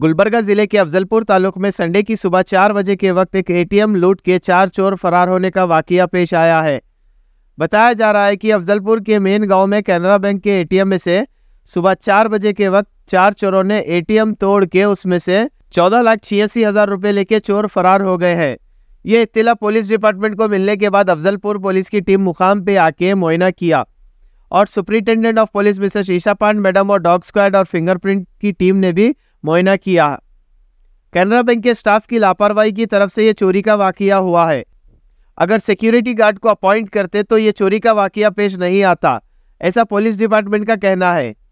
गुलबर्गा जिले के अफजलपुर तालुक में संडे की सुबह चार बजे के वक्त एक एटीएम लूट के चार चोर फरार होने का वाकया पेश आया है बताया जा रहा है कि अफजलपुर के मेन गांव में कैनरा बैंक के एटीएम में से सुबह चार बजे के वक्त चार चोरों ने एटीएम तोड़ के उसमें से चौदह लाख छियासी हज़ार रुपये लेके चोर फरार हो गए हैं ये इतला पुलिस डिपार्टमेंट को मिलने के बाद अफजलपुर पुलिस की टीम मुकाम पे आके मुआयना किया और सुप्रिंटेंडेंट ऑफ पुलिस मिस्टर शीशा पांड मैडम और डॉग स्क्वाड और फिंगरप्रिंट की टीम ने भी मुआयना किया कैनरा बैंक के स्टाफ की लापरवाही की तरफ से यह चोरी का वाक़ा हुआ है अगर सिक्योरिटी गार्ड को अपॉइंट करते तो ये चोरी का वाक़ा पेश नहीं आता ऐसा पुलिस डिपार्टमेंट का कहना है